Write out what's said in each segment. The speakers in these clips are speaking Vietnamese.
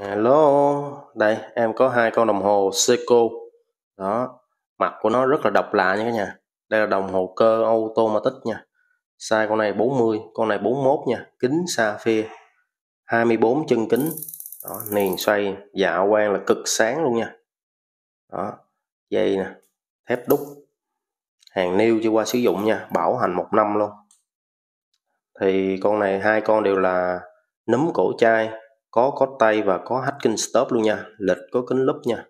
Hello, đây em có hai con đồng hồ Seiko đó mặt của nó rất là độc lạ nha cả nhà đây là đồng hồ cơ automatic nha size con này 40 con này 41 nha kính sapphire 24 chân kính đó, niền xoay dạ quang là cực sáng luôn nha đó dây nè thép đúc hàng nêu chưa qua sử dụng nha bảo hành một năm luôn thì con này hai con đều là núm cổ chai có có tay và có hacking stop luôn nha lịch có kính lúp nha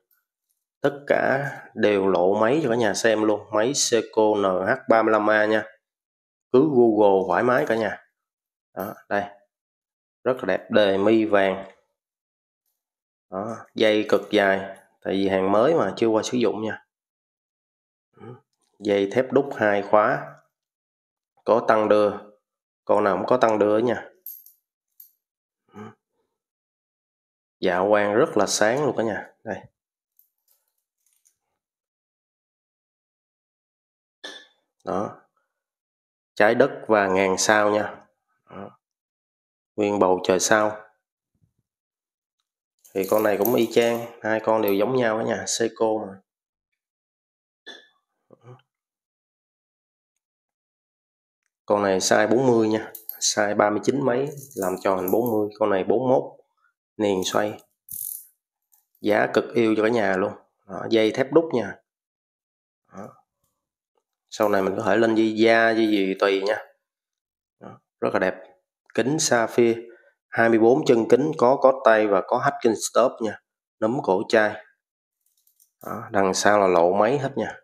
tất cả đều lộ máy cho cả nhà xem luôn máy Seiko NH35A nha cứ Google thoải mái cả nhà đó đây rất là đẹp đề mi vàng đó, dây cực dài tại vì hàng mới mà chưa qua sử dụng nha ừ, dây thép đúc hai khóa có tăng đưa con nào cũng có tăng đưa nha dạ quang rất là sáng luôn cả nhà đây đó trái đất và ngàn sao nha đó. nguyên bầu trời sao thì con này cũng y chang hai con đều giống nhau cả nhà seco mà con này size 40 nha size 39 mấy làm tròn thành 40 con này 41 niền xoay giá cực yêu cho cả nhà luôn đó, dây thép đúc nha đó. sau này mình có thể lên dây da dây gì tùy nha đó. rất là đẹp kính sapphire 24 chân kính có có tay và có hacking stop nha nấm cổ chai đó, đằng sau là lộ máy hết nha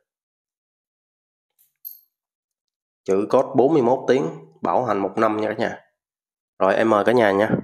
chữ code 41 tiếng bảo hành một năm nha cả nhà rồi em mời cả nhà nha